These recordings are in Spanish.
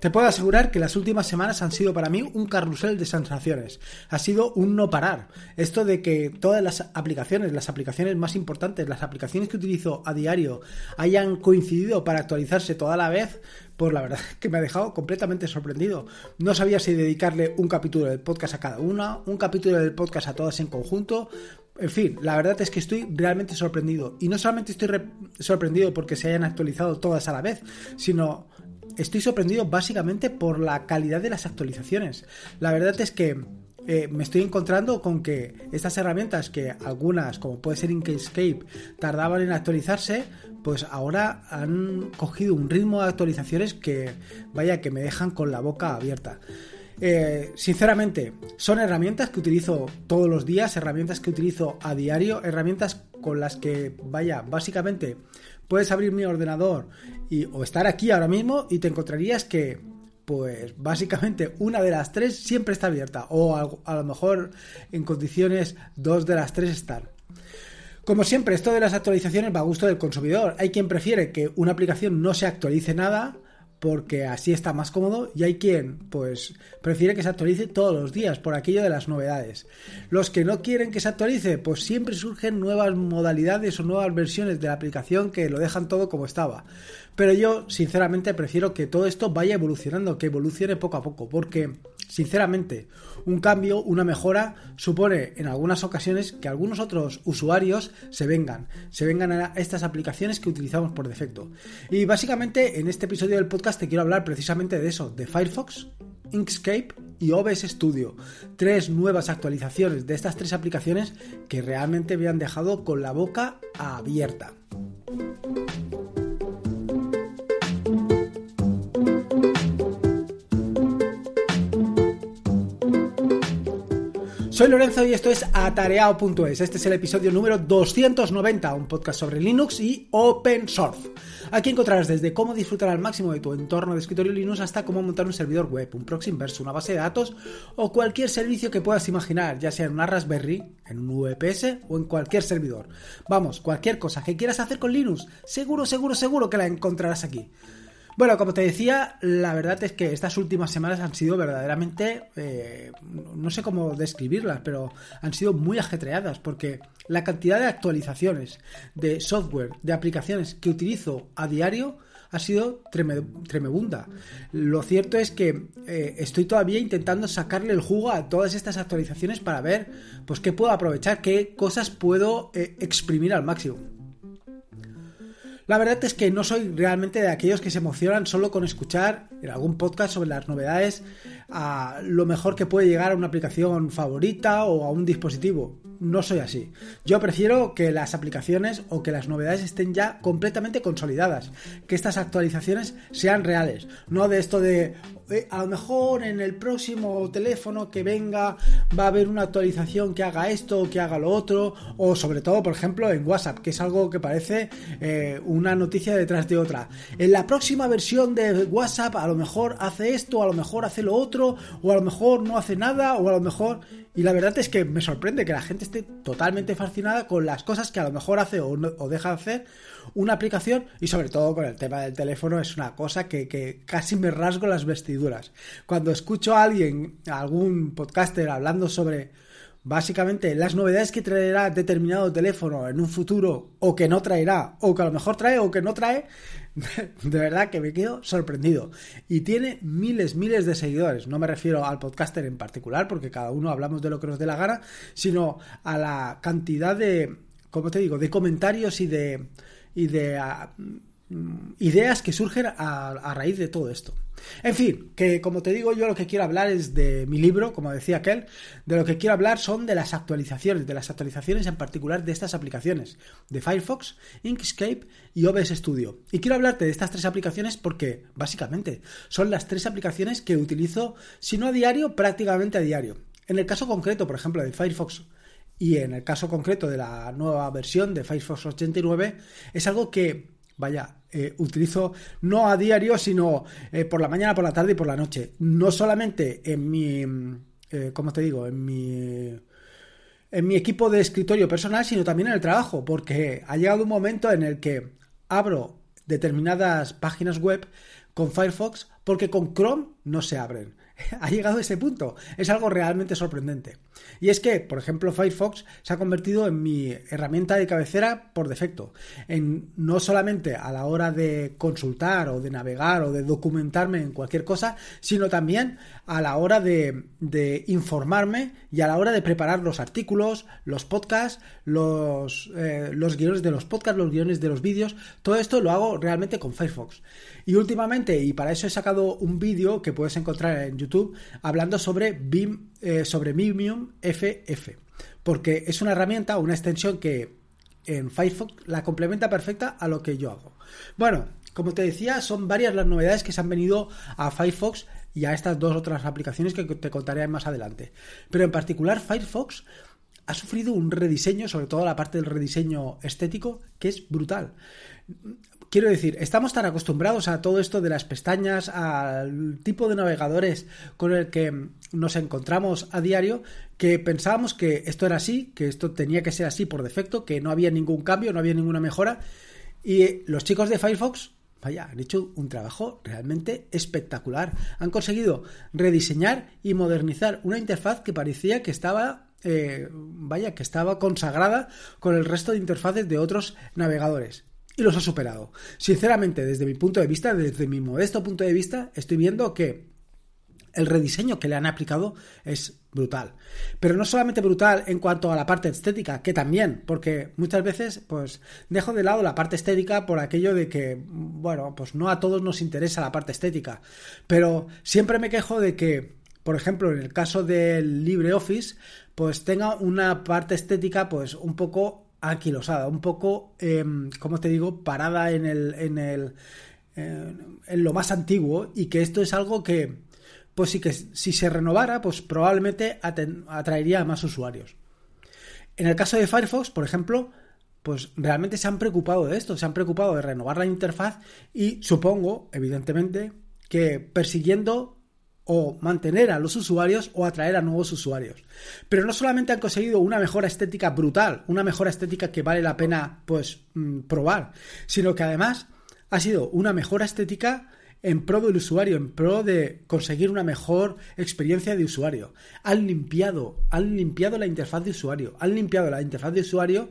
Te puedo asegurar que las últimas semanas han sido para mí un carrusel de sensaciones. Ha sido un no parar. Esto de que todas las aplicaciones, las aplicaciones más importantes, las aplicaciones que utilizo a diario, hayan coincidido para actualizarse toda la vez, pues la verdad es que me ha dejado completamente sorprendido. No sabía si dedicarle un capítulo del podcast a cada una, un capítulo del podcast a todas en conjunto, en fin, la verdad es que estoy realmente sorprendido. Y no solamente estoy sorprendido porque se hayan actualizado todas a la vez, sino estoy sorprendido básicamente por la calidad de las actualizaciones. La verdad es que eh, me estoy encontrando con que estas herramientas, que algunas, como puede ser Inkscape, tardaban en actualizarse, pues ahora han cogido un ritmo de actualizaciones que, vaya, que me dejan con la boca abierta. Eh, sinceramente, son herramientas que utilizo todos los días, herramientas que utilizo a diario, herramientas con las que, vaya, básicamente puedes abrir mi ordenador y, o estar aquí ahora mismo y te encontrarías que, pues básicamente una de las tres siempre está abierta o a, a lo mejor en condiciones dos de las tres están. Como siempre, esto de las actualizaciones va a gusto del consumidor. Hay quien prefiere que una aplicación no se actualice nada porque así está más cómodo y hay quien pues prefiere que se actualice todos los días por aquello de las novedades. Los que no quieren que se actualice, pues siempre surgen nuevas modalidades o nuevas versiones de la aplicación que lo dejan todo como estaba. Pero yo sinceramente prefiero que todo esto vaya evolucionando, que evolucione poco a poco, porque sinceramente un cambio, una mejora, supone en algunas ocasiones que algunos otros usuarios se vengan, se vengan a estas aplicaciones que utilizamos por defecto. Y básicamente en este episodio del podcast te quiero hablar precisamente de eso, de Firefox, Inkscape y OBS Studio. Tres nuevas actualizaciones de estas tres aplicaciones que realmente me han dejado con la boca abierta. Soy Lorenzo y esto es atareado.es. Este es el episodio número 290, un podcast sobre Linux y Open Source. Aquí encontrarás desde cómo disfrutar al máximo de tu entorno de escritorio Linux hasta cómo montar un servidor web, un proxy inverso, una base de datos o cualquier servicio que puedas imaginar, ya sea en una Raspberry, en un VPS e o en cualquier servidor. Vamos, cualquier cosa que quieras hacer con Linux, seguro, seguro, seguro que la encontrarás aquí. Bueno, como te decía, la verdad es que estas últimas semanas han sido verdaderamente, eh, no sé cómo describirlas, pero han sido muy ajetreadas porque la cantidad de actualizaciones, de software, de aplicaciones que utilizo a diario, ha sido tremenda. Lo cierto es que eh, estoy todavía intentando sacarle el jugo a todas estas actualizaciones para ver pues qué puedo aprovechar, qué cosas puedo eh, exprimir al máximo. La verdad es que no soy realmente de aquellos que se emocionan solo con escuchar en algún podcast sobre las novedades a lo mejor que puede llegar a una aplicación favorita o a un dispositivo no soy así. Yo prefiero que las aplicaciones o que las novedades estén ya completamente consolidadas, que estas actualizaciones sean reales, no de esto de eh, a lo mejor en el próximo teléfono que venga va a haber una actualización que haga esto o que haga lo otro, o sobre todo, por ejemplo, en WhatsApp, que es algo que parece eh, una noticia detrás de otra. En la próxima versión de WhatsApp a lo mejor hace esto, a lo mejor hace lo otro, o a lo mejor no hace nada, o a lo mejor... Y la verdad es que me sorprende que la gente esté totalmente fascinada con las cosas que a lo mejor hace o, deja de deja hacer una aplicación y sobre todo con el tema del teléfono es una cosa que, que, casi me rasgo las vestiduras. Cuando escucho a alguien, a algún podcaster hablando sobre básicamente las novedades que traerá determinado teléfono en un futuro o que no traerá o que a lo mejor trae o que no trae, de verdad que me quedo sorprendido. Y tiene miles, miles de seguidores. No me refiero al podcaster en particular, porque cada uno hablamos de lo que nos dé la gana, sino a la cantidad de, ¿cómo te digo?, de comentarios y de, y de ah, Mm, ideas que surgen a, raíz de todo esto. En fin, que como te digo, yo lo que quiero hablar es de mi libro, como decía aquel, de lo que quiero hablar son de las actualizaciones, de las actualizaciones en particular de estas aplicaciones, de Firefox, Inkscape y OBS Studio. Y quiero hablarte de estas tres aplicaciones porque, básicamente, son las tres aplicaciones que utilizo, si no a diario, prácticamente a diario. En el caso concreto, por ejemplo, de Firefox y en el caso concreto de la nueva versión de Firefox 89, es algo que Vaya, eh, utilizo no a diario, sino eh, por la mañana, por la tarde y por la noche. No solamente en mi, mm, eh, ¿cómo te digo? En mi, en mi equipo de escritorio personal, sino también en el trabajo, porque ha llegado un momento en el que abro determinadas páginas web con Firefox porque con Chrome no se abren. ha llegado ese punto. Es algo realmente sorprendente. Y es que, por ejemplo, Firefox se ha convertido en mi herramienta de cabecera por defecto. En, no solamente a la hora de consultar o de navegar o de documentarme en cualquier cosa, sino también a la hora de, informarme y a la hora de preparar los artículos, los podcasts, los, eh, los guiones de los podcasts, los guiones de los vídeos. Todo esto lo hago realmente con Firefox. Y últimamente, y para eso he sacado un vídeo que puedes encontrar en YouTube, hablando sobre BIM eh, sobre Mimium FF, porque es una herramienta una extensión que en Firefox la complementa perfecta a lo que yo hago. Bueno, como te decía, son varias las novedades que se han venido a Firefox y a estas dos otras aplicaciones que te contaré más adelante. Pero en particular Firefox ha sufrido un rediseño, sobre todo la parte del rediseño estético, que es brutal. Quiero decir, estamos tan acostumbrados a todo esto de las pestañas, al tipo de navegadores con el que nos encontramos a diario, que pensábamos que esto era así, que esto tenía que ser así por defecto, que no había ningún cambio, no había ninguna mejora. Y los chicos de Firefox, vaya, han hecho un trabajo realmente espectacular. Han conseguido rediseñar y modernizar una interfaz que parecía que estaba eh, vaya, que estaba consagrada con el resto de interfaces de otros navegadores y los ha superado. Sinceramente, desde mi punto de vista, desde mi modesto punto de vista, estoy viendo que el rediseño que le han aplicado es brutal. Pero no solamente brutal en cuanto a la parte estética, que también, porque muchas veces pues dejo de lado la parte estética por aquello de que, bueno, pues no a todos nos interesa la parte estética. Pero siempre me quejo de que, por ejemplo, en el caso del LibreOffice, pues tenga una parte estética pues un poco aquilosada, un poco, em, como te digo, parada en, el, en, el, en lo más antiguo y que esto es algo que, pues sí que si se renovara, pues probablemente atraería a más usuarios. En el caso de Firefox, por ejemplo, pues realmente se han preocupado de esto, se han preocupado de renovar la interfaz y supongo, evidentemente, que persiguiendo o mantener a los usuarios o atraer a nuevos usuarios. Pero no solamente han conseguido una mejora estética brutal, una mejora estética que vale la pena pues mm, probar, sino que además ha sido una mejora estética en pro del usuario, en pro de conseguir una mejor experiencia de usuario. Han limpiado, han limpiado la interfaz de usuario, han limpiado la interfaz de usuario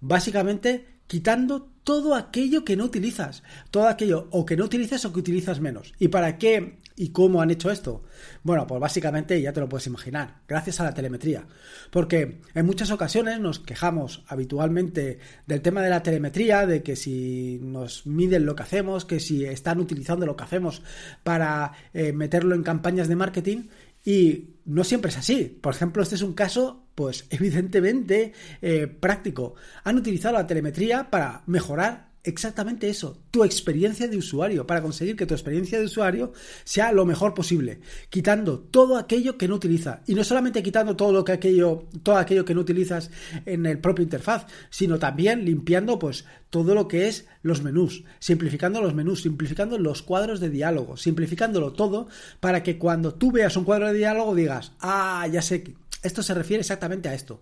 básicamente quitando todo aquello que no utilizas, todo aquello o que no utilizas o que utilizas menos. ¿Y para qué ¿Y cómo han hecho esto? Bueno, pues básicamente ya te lo puedes imaginar, gracias a la telemetría. Porque en muchas ocasiones nos quejamos habitualmente del tema de la telemetría, de que si nos miden lo que hacemos, que si están utilizando lo que hacemos para eh, meterlo en campañas de marketing, y no siempre es así. Por ejemplo, este es un caso, pues evidentemente eh, práctico. Han utilizado la telemetría para mejorar exactamente eso, tu experiencia de usuario, para conseguir que tu experiencia de usuario sea lo mejor posible, quitando todo aquello que no utiliza Y no solamente quitando todo lo que aquello, todo aquello que no utilizas en el propio interfaz, sino también limpiando pues todo lo que es los menús, simplificando los menús, simplificando los cuadros de diálogo, simplificándolo todo para que cuando tú veas un cuadro de diálogo digas, ah, ya sé, esto se refiere exactamente a esto.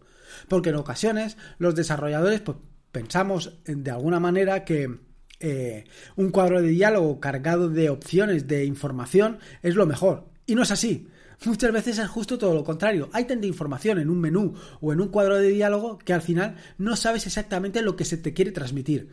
Porque en ocasiones los desarrolladores pues, pensamos eh, de alguna manera que eh, un cuadro de diálogo cargado de opciones, de información, es lo mejor. Y no es así. Muchas veces es justo todo lo contrario. Hay tanta información en un menú o en un cuadro de diálogo que al final no sabes exactamente lo que se te quiere transmitir.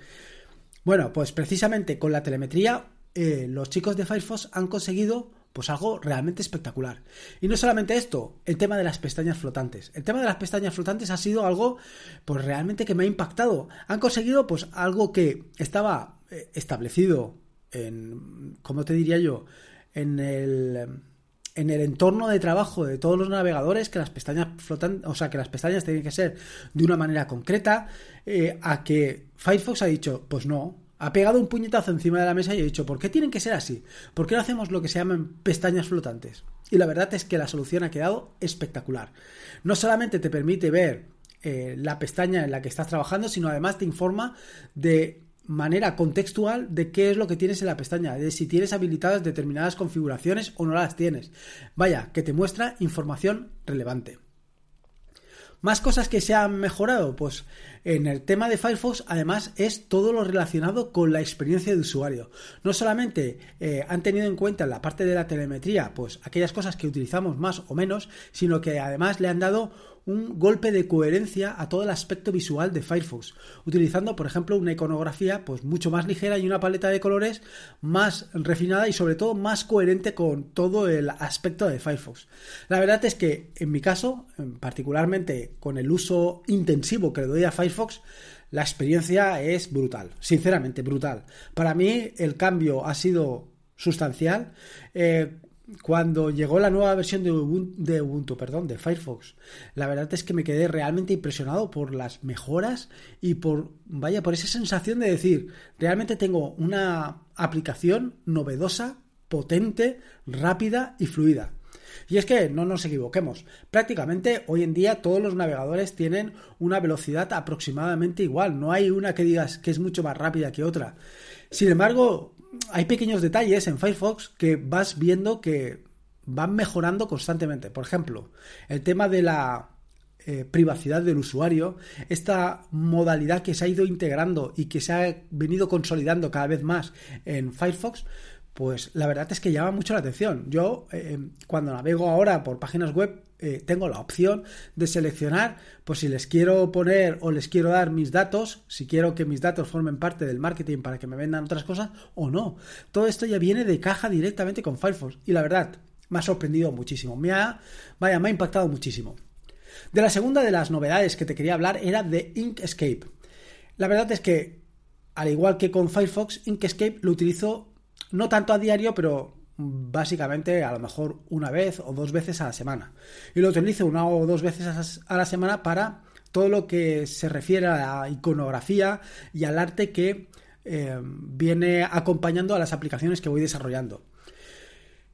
Bueno, pues precisamente con la telemetría, eh, los chicos de Firefox han conseguido pues algo realmente espectacular. Y no solamente esto, el tema de las pestañas flotantes. El tema de las pestañas flotantes ha sido algo, pues realmente que me ha impactado. Han conseguido, pues algo que estaba eh, establecido en, ¿cómo te diría yo? En el, en el entorno de trabajo de todos los navegadores que las pestañas flotan, o sea, que las pestañas tienen que ser de una manera concreta, eh, a que Firefox ha dicho, pues no, ha pegado un puñetazo encima de la mesa y ha dicho, ¿por qué tienen que ser así? ¿Por qué no hacemos lo que se llaman pestañas flotantes? Y la verdad es que la solución ha quedado espectacular. No solamente te permite ver eh, la pestaña en la que estás trabajando, sino además te informa de manera contextual de qué es lo que tienes en la pestaña, de si tienes habilitadas determinadas configuraciones o no las tienes. Vaya, que te muestra información relevante. Más cosas que se han mejorado, pues en el tema de Firefox, además, es todo lo relacionado con la experiencia de usuario. No solamente eh, han tenido en cuenta en la parte de la telemetría, pues aquellas cosas que utilizamos más o menos, sino que además le han dado un golpe de coherencia a todo el aspecto visual de Firefox, utilizando, por ejemplo, una iconografía pues mucho más ligera y una paleta de colores más refinada y sobre todo más coherente con todo el aspecto de Firefox. La verdad es que en mi caso, particularmente con el uso intensivo que le doy a Firefox, Firefox, la experiencia es brutal, sinceramente brutal. Para mí el cambio ha sido sustancial. Eh, cuando llegó la nueva versión de Ubuntu, de Ubuntu, perdón, de Firefox, la verdad es que me quedé realmente impresionado por las mejoras y por, vaya, por esa sensación de decir, realmente tengo una aplicación novedosa, potente, rápida y fluida. Y es que no nos equivoquemos, prácticamente hoy en día todos los navegadores tienen una velocidad aproximadamente igual, no hay una que digas que es mucho más rápida que otra. Sin embargo, hay pequeños detalles en Firefox que vas viendo que van mejorando constantemente. Por ejemplo, el tema de la eh, privacidad del usuario, esta modalidad que se ha ido integrando y que se ha venido consolidando cada vez más en Firefox, pues la verdad es que llama mucho la atención. Yo eh, eh, cuando navego ahora por páginas web eh, tengo la opción de seleccionar, pues si les quiero poner o les quiero dar mis datos, si quiero que mis datos formen parte del marketing para que me vendan otras cosas o no. Todo esto ya viene de caja directamente con Firefox y la verdad me ha sorprendido muchísimo. Me ha, vaya, me ha impactado muchísimo. De la segunda de las novedades que te quería hablar era de Inkscape. La verdad es que al igual que con Firefox, Inkscape lo utilizo no tanto a diario, pero básicamente a lo mejor una vez o dos veces a la semana. Y lo utilizo una o dos veces a la semana para todo lo que se refiere a la iconografía y al arte que eh, viene acompañando a las aplicaciones que voy desarrollando.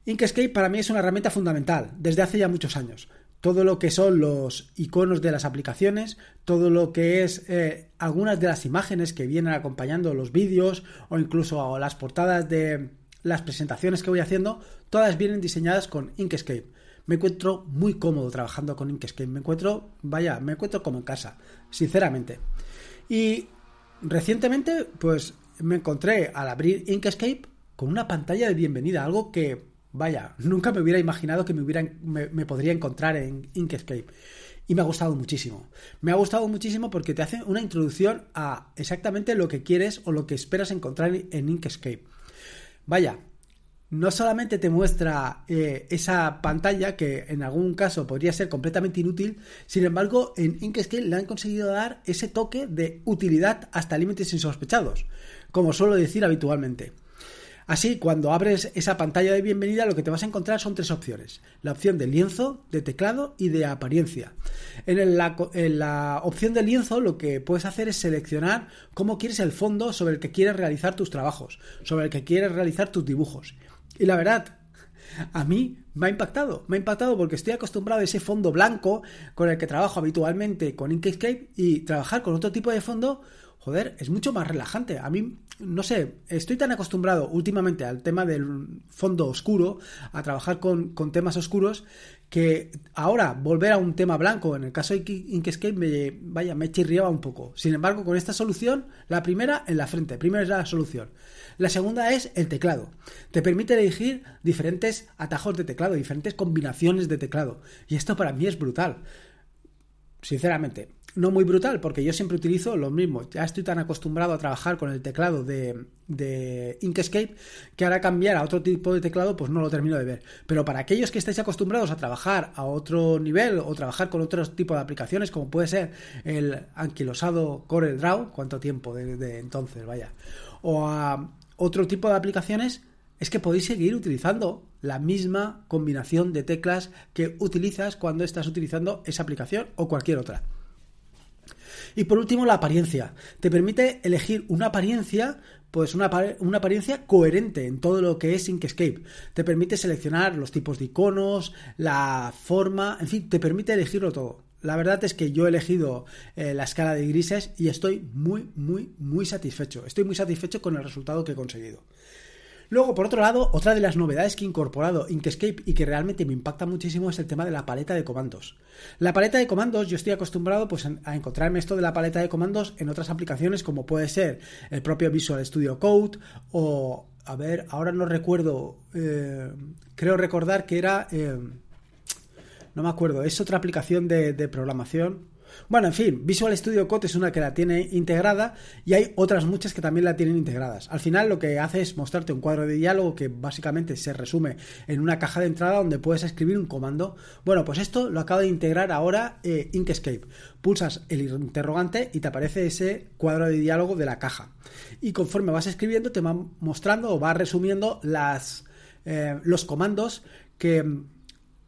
Inkscape para mí es una herramienta fundamental desde hace ya muchos años, todo lo que son los iconos de las aplicaciones, todo lo que es eh, algunas de las imágenes que vienen acompañando los vídeos o incluso las portadas de las presentaciones que voy haciendo, todas vienen diseñadas con Inkscape. Me encuentro muy cómodo trabajando con Inkscape, me encuentro, vaya, me encuentro como en casa, sinceramente. Y recientemente, pues me encontré al abrir Inkscape con una pantalla de bienvenida, algo que Vaya, nunca me hubiera imaginado que me, podría encontrar en Inkscape. Y me ha gustado muchísimo. Me ha gustado muchísimo porque te hace una introducción a exactamente lo que quieres o lo que esperas encontrar en Inkscape. Vaya, no solamente te muestra eh, esa pantalla que en algún caso podría ser completamente inútil, sin embargo en Inkscape le han conseguido dar ese toque de utilidad hasta límites insospechados, como suelo decir habitualmente. Así, cuando abres esa pantalla de bienvenida, lo que te vas a encontrar son tres opciones. La opción de lienzo, de teclado y de apariencia. En la, opción de lienzo, lo que puedes hacer es seleccionar cómo quieres el fondo sobre el que quieres realizar tus trabajos, sobre el que quieres realizar tus dibujos. Y la verdad, a mí me ha impactado, me ha impactado porque estoy acostumbrado a ese fondo blanco con el que trabajo habitualmente con Inkscape y trabajar con otro tipo de fondo, joder, es mucho más relajante. A mí, no sé, estoy tan acostumbrado últimamente al tema del fondo oscuro, a trabajar con, temas oscuros, que ahora volver a un tema blanco, en el caso de Inkscape, me, vaya, me chirriaba un poco. Sin embargo, con esta solución, la primera en la frente, primera es la solución. La segunda es el teclado. Te permite elegir diferentes atajos de teclado, diferentes combinaciones de teclado. Y esto para mí es brutal. Sinceramente, no muy brutal, porque yo siempre utilizo lo mismo. Ya estoy tan acostumbrado a trabajar con el teclado de, de Inkscape que ahora cambiar a otro tipo de teclado, pues no lo termino de ver. Pero para aquellos que estáis acostumbrados a trabajar a otro nivel o trabajar con otro tipo de aplicaciones, como puede ser el anquilosado Draw, ¿cuánto tiempo desde entonces? Vaya. O a otro tipo de aplicaciones, es que podéis seguir utilizando la misma combinación de teclas que utilizas cuando estás utilizando esa aplicación o cualquier otra. Y por último, la apariencia. Te permite elegir una apariencia pues una, apariencia coherente en todo lo que es Inkscape. Te permite seleccionar los tipos de iconos, la forma, en fin, te permite elegirlo todo. La verdad es que yo he elegido eh, la escala de grises y estoy muy, muy, muy satisfecho. Estoy muy satisfecho con el resultado que he conseguido. Luego, por otro lado, otra de las novedades que he incorporado Inkscape y que realmente me impacta muchísimo es el tema de la paleta de comandos. La paleta de comandos, yo estoy acostumbrado pues, a encontrarme esto de la paleta de comandos en otras aplicaciones como puede ser el propio Visual Studio Code o, a ver, ahora no recuerdo, eh, creo recordar que era, eh, no me acuerdo, es otra aplicación de programación bueno, en fin, Visual Studio Code es una que la tiene integrada y hay otras muchas que también la tienen integradas. Al final lo que hace es mostrarte un cuadro de diálogo que básicamente se resume en una caja de entrada donde puedes escribir un comando. Bueno, pues esto lo acaba de integrar ahora eh, Inkscape. Pulsas el interrogante y te aparece ese cuadro de diálogo de la caja. Y conforme vas escribiendo te va mostrando o va resumiendo eh, los comandos que mm,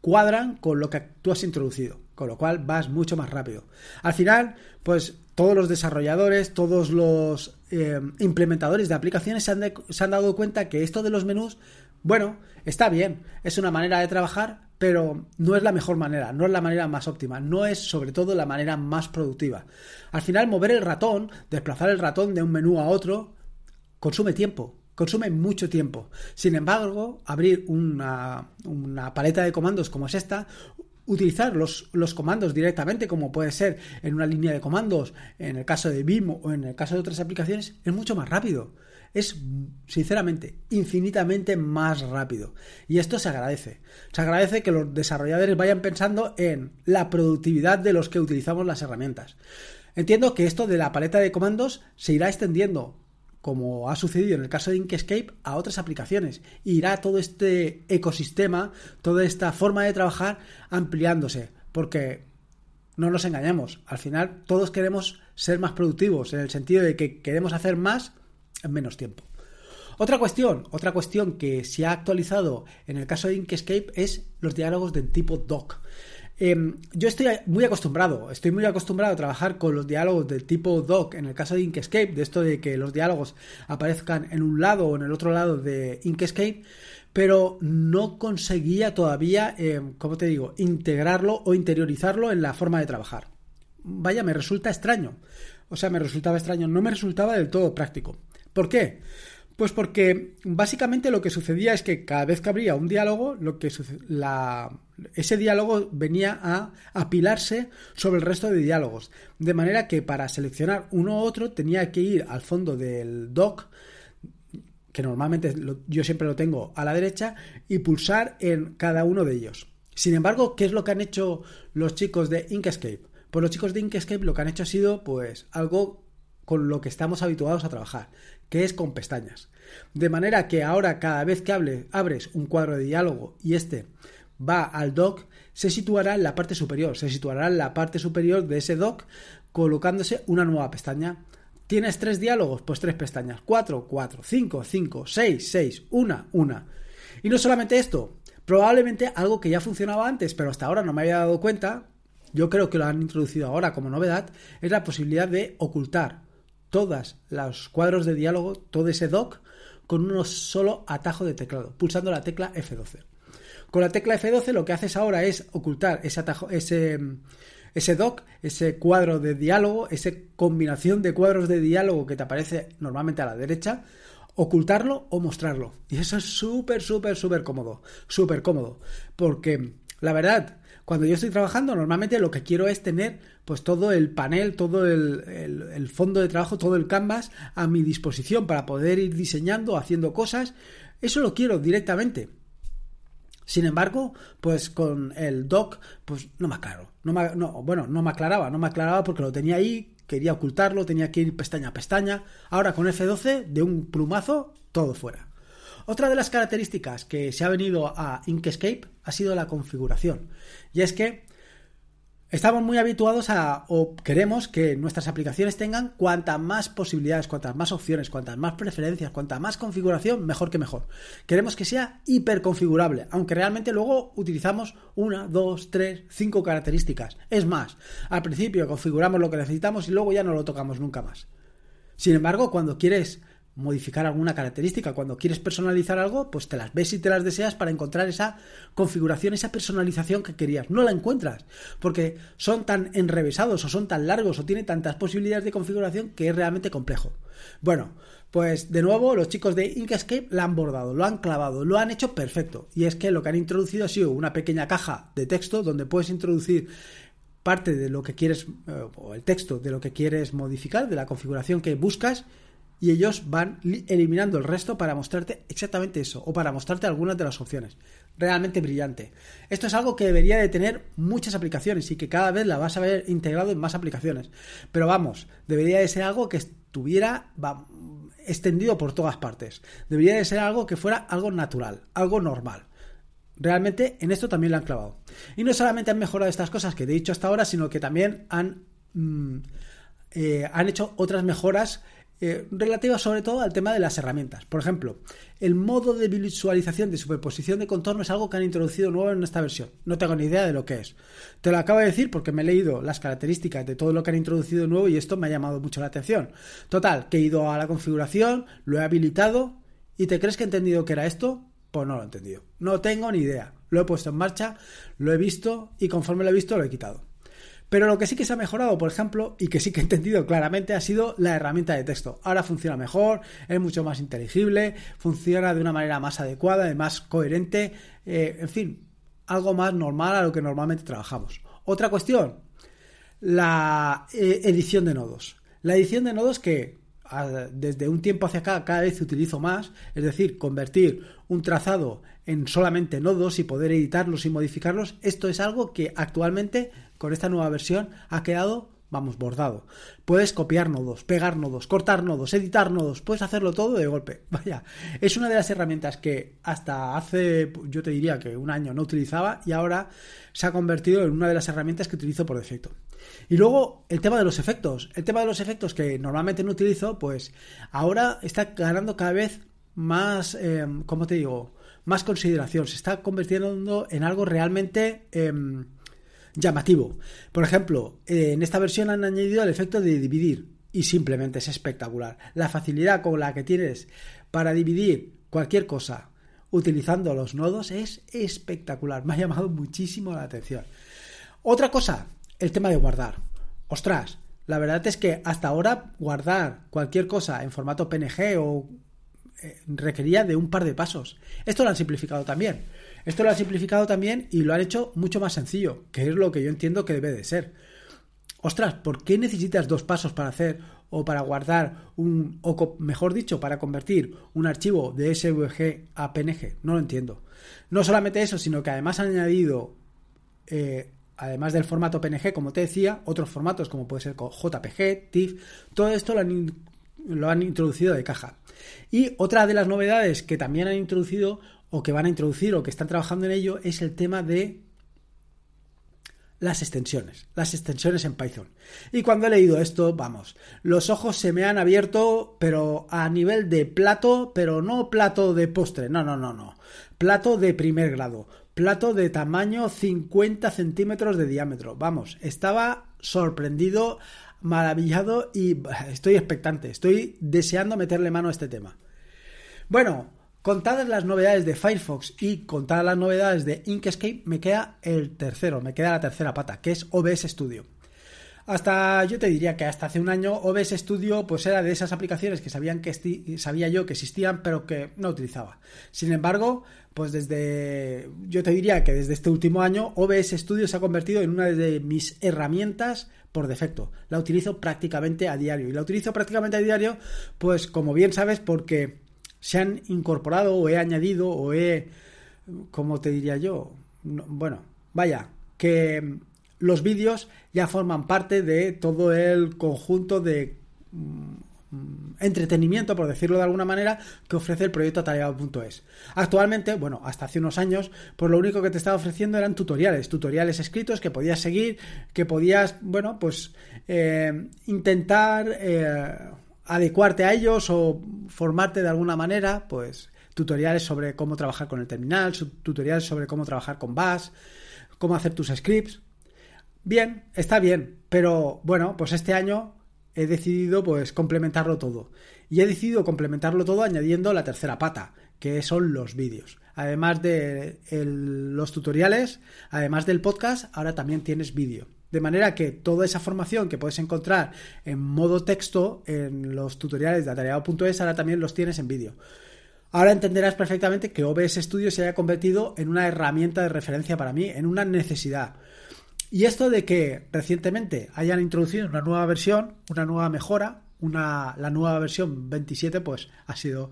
cuadran con lo que tú has introducido con lo cual vas mucho más rápido. Al final, pues todos los desarrolladores, todos los eh, implementadores de aplicaciones se han, dado cuenta que esto de los menús, bueno, está bien, es una manera de trabajar, pero no es la mejor manera, no es la manera más óptima, no es sobre todo la manera más productiva. Al final, mover el ratón, desplazar el ratón de un menú a otro, consume tiempo, consume mucho tiempo. Sin embargo, abrir una, una, paleta de comandos como es esta utilizar los, comandos directamente, como puede ser en una línea de comandos, en el caso de BIM o en el caso de otras aplicaciones, es mucho más rápido. Es, sinceramente, infinitamente más rápido. Y esto se agradece. Se agradece que los desarrolladores vayan pensando en la productividad de los que utilizamos las herramientas. Entiendo que esto de la paleta de comandos se irá extendiendo como ha sucedido en el caso de Inkscape, a otras aplicaciones. irá todo este ecosistema, toda esta forma de trabajar ampliándose, porque no nos engañamos, al final todos queremos ser más productivos, en el sentido de que queremos hacer más en menos tiempo. Otra cuestión, otra cuestión que se ha actualizado en el caso de Inkscape es los diálogos del tipo doc. Em, yo estoy muy acostumbrado, estoy muy acostumbrado a trabajar con los diálogos del tipo doc, en el caso de Inkscape, de esto de que los diálogos aparezcan en un lado o en el otro lado de Inkscape, pero no conseguía todavía, em, como te digo?, integrarlo o interiorizarlo en la forma de trabajar. Vaya, me resulta extraño. O sea, me resultaba extraño, no me resultaba del todo práctico. ¿Por qué? Pues porque básicamente lo que sucedía es que cada vez que abría un diálogo, lo que ese diálogo venía a apilarse sobre el resto de diálogos. De manera que para seleccionar uno u otro tenía que ir al fondo del doc, que normalmente yo siempre lo tengo a la derecha, y pulsar en cada uno de ellos. Sin embargo, ¿qué es lo que han hecho los chicos de Inkscape? Pues los chicos de Inkscape lo que han hecho ha sido pues algo con lo que estamos habituados a trabajar, que es con pestañas. De manera que ahora cada vez que hable, abres un cuadro de diálogo y este va al doc, se situará en la parte superior, se situará en la parte superior de ese doc colocándose una nueva pestaña. ¿Tienes tres diálogos? Pues tres pestañas. Cuatro, cuatro, cinco, cinco, seis, seis, una, una. Y no solamente esto, probablemente algo que ya funcionaba antes, pero hasta ahora no me había dado cuenta, yo creo que lo han introducido ahora como novedad, es la posibilidad de ocultar todas los cuadros de diálogo, todo ese doc, con un solo atajo de teclado, pulsando la tecla F12. Con la tecla F12 lo que haces ahora es ocultar ese atajo, ese, ese doc, ese cuadro de diálogo, esa combinación de cuadros de diálogo que te aparece normalmente a la derecha, ocultarlo o mostrarlo. Y eso es súper, súper, súper cómodo. Súper cómodo. Porque la verdad, cuando yo estoy trabajando, normalmente lo que quiero es tener pues todo el panel, todo el, fondo de trabajo, todo el canvas a mi disposición para poder ir diseñando, haciendo cosas. Eso lo quiero directamente. Sin embargo, pues con el doc, pues no me aclaro. No, bueno, no me aclaraba, no me aclaraba porque lo tenía ahí, quería ocultarlo, tenía que ir pestaña a pestaña. Ahora con F12, de un plumazo, todo fuera. Otra de las características que se ha venido a Inkscape ha sido la configuración. Y es que estamos muy habituados a o queremos que nuestras aplicaciones tengan cuantas más posibilidades, cuantas más opciones, cuantas más preferencias, cuanta más configuración, mejor que mejor. Queremos que sea hiperconfigurable, aunque realmente luego utilizamos una, dos, tres, cinco características. Es más, al principio configuramos lo que necesitamos y luego ya no lo tocamos nunca más. Sin embargo, cuando quieres modificar alguna característica. Cuando quieres personalizar algo, pues te las ves y te las deseas para encontrar esa configuración, esa personalización que querías. No la encuentras porque son tan enrevesados o son tan largos o tiene tantas posibilidades de configuración que es realmente complejo. Bueno, pues de nuevo los chicos de Inkscape la han bordado, lo han clavado, lo han hecho perfecto. Y es que lo que han introducido ha sido una pequeña caja de texto donde puedes introducir parte de lo que quieres, eh, o el texto de lo que quieres modificar, de la configuración que buscas, y ellos van eliminando el resto para mostrarte exactamente eso o para mostrarte algunas de las opciones. Realmente brillante. Esto es algo que debería de tener muchas aplicaciones y que cada vez la vas a ver integrado en más aplicaciones. Pero vamos, debería de ser algo que estuviera extendido por todas partes. Debería de ser algo que fuera algo natural, algo normal. Realmente en esto también la han clavado. Y no solamente han mejorado estas cosas que he dicho hasta ahora, sino que también han, mm, eh, han hecho otras mejoras eh, relativa sobre todo al tema de las herramientas. Por ejemplo, el modo de visualización de superposición de contorno es algo que han introducido nuevo en esta versión. No tengo ni idea de lo que es. Te lo acabo de decir porque me he leído las características de todo lo que han introducido nuevo y esto me ha llamado mucho la atención. Total, que he ido a la configuración, lo he habilitado y ¿te crees que he entendido que era esto? Pues no lo he entendido. No tengo ni idea. Lo he puesto en marcha, lo he visto y conforme lo he visto lo he quitado. Pero lo que sí que se ha mejorado, por ejemplo, y que sí que he entendido claramente, ha sido la herramienta de texto. Ahora funciona mejor, es mucho más inteligible, funciona de una manera más adecuada y más coherente, eh, en fin, algo más normal a lo que normalmente trabajamos. Otra cuestión, la eh, edición de nodos. La edición de nodos que desde un tiempo hacia acá cada vez utilizo más, es decir, convertir un trazado en solamente nodos y poder editarlos y modificarlos, esto es algo que actualmente con esta nueva versión ha quedado vamos, bordado. Puedes copiar nodos, pegar nodos, cortar nodos, editar nodos, puedes hacerlo todo de golpe. Vaya, es una de las herramientas que hasta hace, yo te diría que un año no utilizaba y ahora se ha convertido en una de las herramientas que utilizo por defecto. Y luego el tema de los efectos. El tema de los efectos que normalmente no utilizo, pues ahora está ganando cada vez más, em, ¿cómo te digo? Más consideración. Se está convirtiendo en algo realmente... Em, llamativo. Por ejemplo, eh, en esta versión han añadido el efecto de dividir y simplemente es espectacular. La facilidad con la que tienes para dividir cualquier cosa utilizando los nodos es espectacular. Me ha llamado muchísimo la atención. Otra cosa, el tema de guardar. Ostras, la verdad es que hasta ahora guardar cualquier cosa en formato PNG o eh, requería de un par de pasos. Esto lo han simplificado también. Esto lo ha simplificado también y lo han hecho mucho más sencillo, que es lo que yo entiendo que debe de ser. Ostras, ¿por qué necesitas dos pasos para hacer o para guardar un, o mejor dicho, para convertir un archivo de SVG a PNG? No lo entiendo. No solamente eso, sino que además han añadido, eh, además del formato PNG, como te decía, otros formatos como puede ser JPG, TIFF, todo esto lo han, lo han introducido de caja. Y otra de las novedades que también han introducido o que van a introducir o que están trabajando en ello es el tema de las extensiones, las extensiones en Python. Y cuando he leído esto, vamos, los ojos se me han abierto, pero a nivel de plato, pero no plato de postre, no, no, no, no, plato de primer grado, plato de tamaño 50 centímetros de diámetro, vamos, estaba sorprendido, maravillado y estoy expectante, estoy deseando meterle mano a este tema. Bueno, Contadas las novedades de Firefox y contadas las novedades de Inkscape, me queda el tercero, me queda la tercera pata, que es OBS Studio. Hasta yo te diría que hasta hace un año OBS Studio pues era de esas aplicaciones que sabían que sabía yo que existían pero que no utilizaba. Sin embargo, pues desde yo te diría que desde este último año OBS Studio se ha convertido en una de mis herramientas por defecto. La utilizo prácticamente a diario y la utilizo prácticamente a diario pues como bien sabes porque se han incorporado o he añadido o he, como te diría yo, bueno, vaya, que mm, los vídeos ya forman parte de todo el conjunto de mm, entretenimiento, por decirlo de alguna manera, que ofrece el proyecto atareado.es. Actualmente, bueno, hasta hace unos años, pues lo único que te estaba ofreciendo eran tutoriales, tutoriales escritos que podías seguir, que podías, bueno, pues eh, intentar... Eh, adecuarte a ellos o formarte de alguna manera, pues tutoriales sobre cómo trabajar con el terminal, tutoriales sobre cómo trabajar con Bash, cómo hacer tus scripts. Bien, está bien, pero bueno, pues este año he decidido pues complementarlo todo. Y he decidido complementarlo todo añadiendo la tercera pata, que son los vídeos. Además de los tutoriales, además del podcast, ahora también tienes vídeo. De manera que toda esa formación que puedes encontrar en modo texto en los tutoriales de atareado.es ahora también los tienes en vídeo. Ahora entenderás perfectamente que OBS Studio se haya convertido en una herramienta de referencia para mí, en una necesidad. Y esto de que recientemente hayan introducido una nueva versión, una nueva mejora, la nueva versión 27, pues ha sido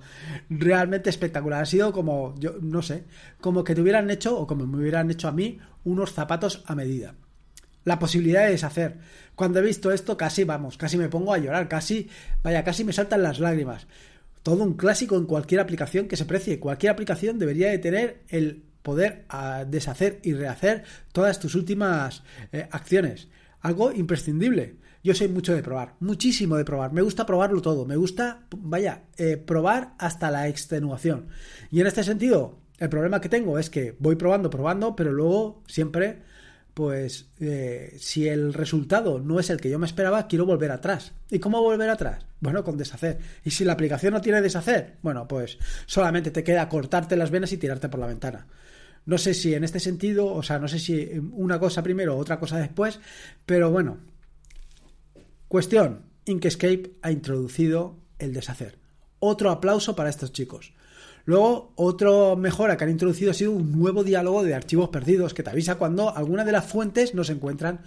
realmente espectacular. Ha sido como, yo no sé, como que te hubieran hecho o como me hubieran hecho a mí unos zapatos a medida la posibilidad de deshacer. Cuando he visto esto, casi vamos, casi me pongo a llorar, casi, vaya, casi me saltan las lágrimas. Todo un clásico en cualquier aplicación que se precie. Cualquier aplicación debería de tener el poder a deshacer y rehacer todas tus últimas eh, acciones. Algo imprescindible. Yo soy mucho de probar, muchísimo de probar. Me gusta probarlo todo. Me gusta, vaya, eh, probar hasta la extenuación. Y en este sentido, el problema que tengo es que voy probando, probando, pero luego siempre pues eh, si el resultado no es el que yo me esperaba, quiero volver atrás. ¿Y cómo volver atrás? Bueno, con deshacer. ¿Y si la aplicación no tiene deshacer? Bueno, pues solamente te queda cortarte las venas y tirarte por la ventana. No sé si en este sentido, o sea, no sé si una cosa primero o otra cosa después, pero bueno. Cuestión, Inkscape ha introducido el deshacer. Otro aplauso para estos chicos. Luego, otra mejora que han introducido ha sido un nuevo diálogo de archivos perdidos que te avisa cuando alguna de las fuentes no se encuentran.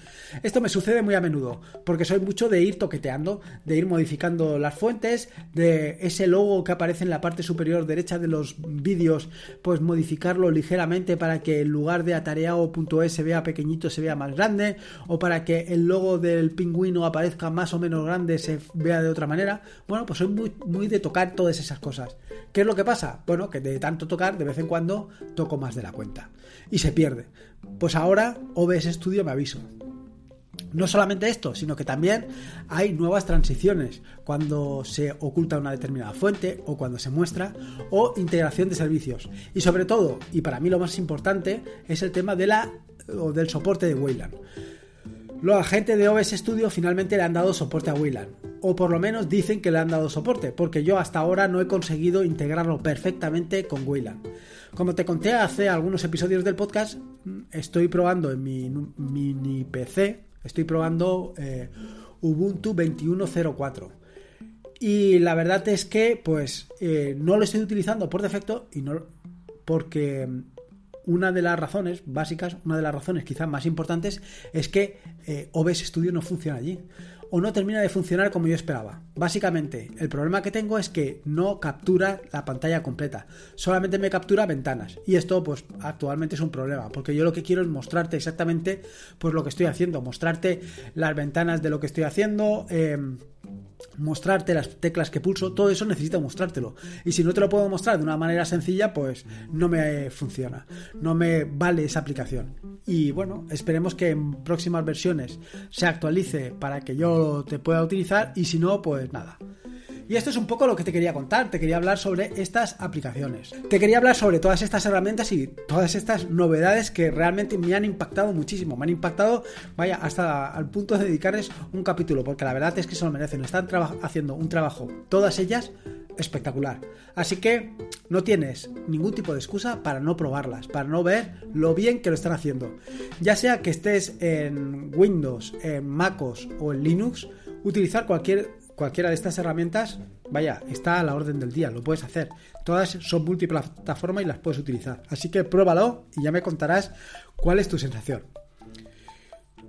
Esto me sucede muy a menudo, porque soy mucho de ir toqueteando, de ir modificando las fuentes, de ese logo que aparece en la parte superior derecha de los vídeos, pues modificarlo ligeramente para que en lugar de atareado.es se vea pequeñito, se vea más grande, o para que el logo del pingüino aparezca más o menos grande, se vea de otra manera. Bueno, pues soy muy, muy de tocar todas esas cosas. ¿Qué es lo que pasa? bueno, que de tanto tocar, de vez en cuando toco más de la cuenta. Y se pierde. Pues ahora OBS Studio me aviso. No solamente esto, sino que también hay nuevas transiciones cuando se oculta una determinada fuente o cuando se muestra o integración de servicios. Y sobre todo, y para mí lo más importante, es el tema de la, del soporte de Wayland. Los agentes de OBS Studio finalmente le han dado soporte a Wayland, o por lo menos dicen que le han dado soporte, porque yo hasta ahora no he conseguido integrarlo perfectamente con Wayland. Como te conté hace algunos episodios del podcast, mm, estoy probando en mi mini PC, estoy probando eh, Ubuntu 21.04. Y la verdad es que, pues, eh, no lo estoy utilizando por defecto y no porque mm, una de las razones básicas, una de las razones quizás más importantes, es que eh, OBS Studio no funciona allí. O no termina de funcionar como yo esperaba. Básicamente, el problema que tengo es que no captura la pantalla completa. Solamente me captura ventanas. Y esto, pues, actualmente es un problema. Porque yo lo que quiero es mostrarte exactamente pues, lo que estoy haciendo. Mostrarte las ventanas de lo que estoy haciendo. Em, mostrarte las teclas que pulso, todo eso necesito mostrártelo. Y si no te lo puedo mostrar de una manera sencilla, pues no me funciona, no me vale esa aplicación. Y bueno, esperemos que en próximas versiones se actualice para que yo te pueda utilizar y si no, pues nada. Y esto es un poco lo que te quería contar, te quería hablar sobre estas aplicaciones. Te quería hablar sobre todas estas herramientas y todas estas novedades que realmente me han impactado muchísimo. Me han impactado, vaya, hasta al punto de dedicarles un capítulo, porque la verdad es que se lo merecen. Están haciendo un trabajo, todas ellas, espectacular. Así que no tienes ningún tipo de excusa para no probarlas, para no ver lo bien que lo están haciendo. Ya sea que estés en Windows, en MacOS o en Linux, utilizar cualquier cualquiera de estas herramientas, vaya, está a la orden del día, lo puedes hacer. Todas son multiplataforma y las puedes utilizar. Así que pruébalo y ya me contarás cuál es tu sensación.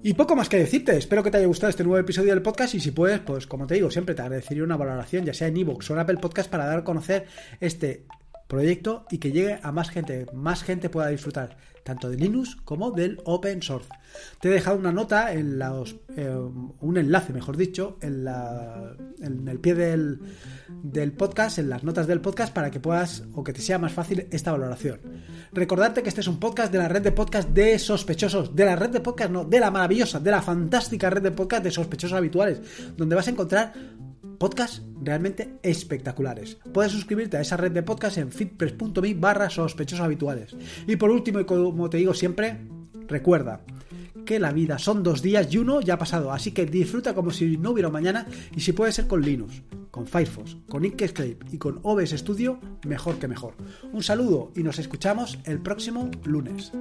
Y poco más que decirte, espero que te haya gustado este nuevo episodio del podcast y si puedes, pues como te digo, siempre te agradecería una valoración, ya sea en iVoox o en Apple Podcast, para dar a conocer este proyecto y que llegue a más gente, más gente pueda disfrutar tanto de Linux como del open source. Te he dejado una nota en los, eh, un enlace, mejor dicho, en, la, en el pie del, del, podcast, en las notas del podcast, para que puedas o que te sea más fácil esta valoración. Recordarte que este es un podcast de la red de podcast de sospechosos, de la red de podcast, no, de la maravillosa, de la fantástica red de podcast de sospechosos habituales, donde vas a encontrar podcasts realmente espectaculares. Puedes suscribirte a esa red de podcasts en fitpress.me barra sospechosos habituales. Y por último, y como te digo siempre, recuerda que la vida son dos días y uno ya ha pasado, así que disfruta como si no hubiera mañana y si puede ser con Linux, con Firefox, con Inkscape y con OBS Studio, mejor que mejor. Un saludo y nos escuchamos el próximo lunes.